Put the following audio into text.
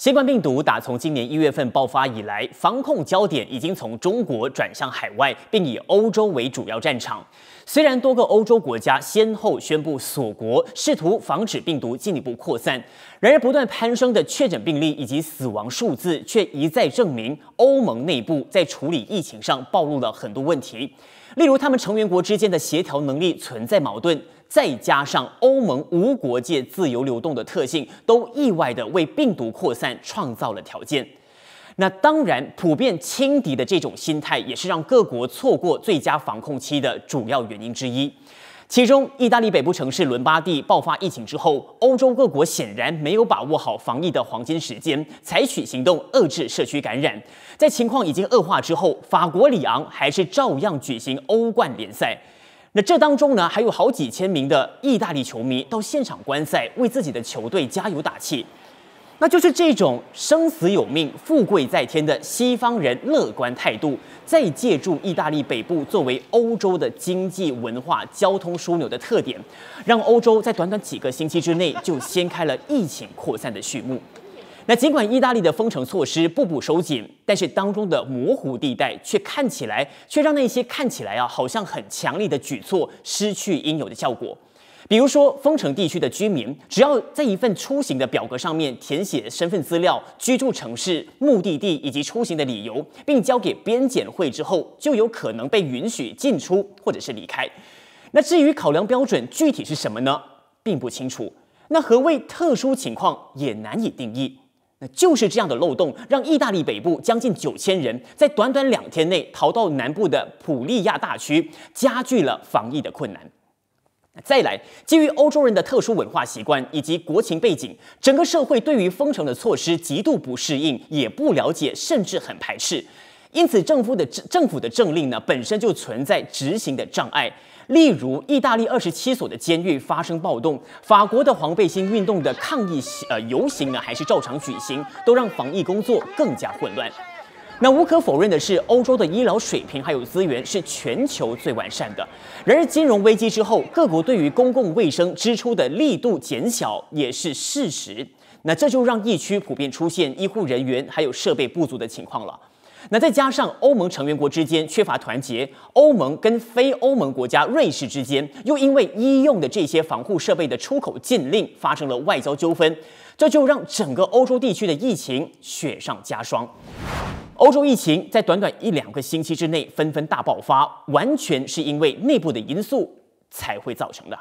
新冠病毒打从今年一月份爆发以来，防控焦点已经从中国转向海外，并以欧洲为主要战场。虽然多个欧洲国家先后宣布锁国，试图防止病毒进一步扩散，然而不断攀升的确诊病例以及死亡数字却一再证明，欧盟内部在处理疫情上暴露了很多问题，例如他们成员国之间的协调能力存在矛盾。再加上欧盟无国界、自由流动的特性，都意外地为病毒扩散创造了条件。那当然，普遍轻敌的这种心态，也是让各国错过最佳防控期的主要原因之一。其中，意大利北部城市伦巴第爆发疫情之后，欧洲各国显然没有把握好防疫的黄金时间，采取行动遏制社区感染。在情况已经恶化之后，法国里昂还是照样举行欧冠联赛。那这当中呢，还有好几千名的意大利球迷到现场观赛，为自己的球队加油打气。那就是这种生死有命、富贵在天的西方人乐观态度，在借助意大利北部作为欧洲的经济、文化、交通枢纽的特点，让欧洲在短短几个星期之内就掀开了疫情扩散的序幕。那尽管意大利的封城措施步步收紧，但是当中的模糊地带却看起来却让那些看起来啊好像很强力的举措失去应有的效果。比如说，封城地区的居民只要在一份出行的表格上面填写身份资料、居住城市、目的地以及出行的理由，并交给边检会之后，就有可能被允许进出或者是离开。那至于考量标准具体是什么呢，并不清楚。那何谓特殊情况，也难以定义。那就是这样的漏洞，让意大利北部将近九千人在短短两天内逃到南部的普利亚大区，加剧了防疫的困难。再来，基于欧洲人的特殊文化习惯以及国情背景，整个社会对于封城的措施极度不适应，也不了解，甚至很排斥。因此，政府的政政府的政令呢，本身就存在执行的障碍。例如，意大利二十七所的监狱发生暴动，法国的黄背心运动的抗议呃游行呢，还是照常举行，都让防疫工作更加混乱。那无可否认的是，欧洲的医疗水平还有资源是全球最完善的。然而，金融危机之后，各国对于公共卫生支出的力度减小也是事实。那这就让疫区普遍出现医护人员还有设备不足的情况了。那再加上欧盟成员国之间缺乏团结，欧盟跟非欧盟国家瑞士之间又因为医用的这些防护设备的出口禁令发生了外交纠纷，这就让整个欧洲地区的疫情雪上加霜。欧洲疫情在短短一两个星期之内纷纷大爆发，完全是因为内部的因素才会造成的。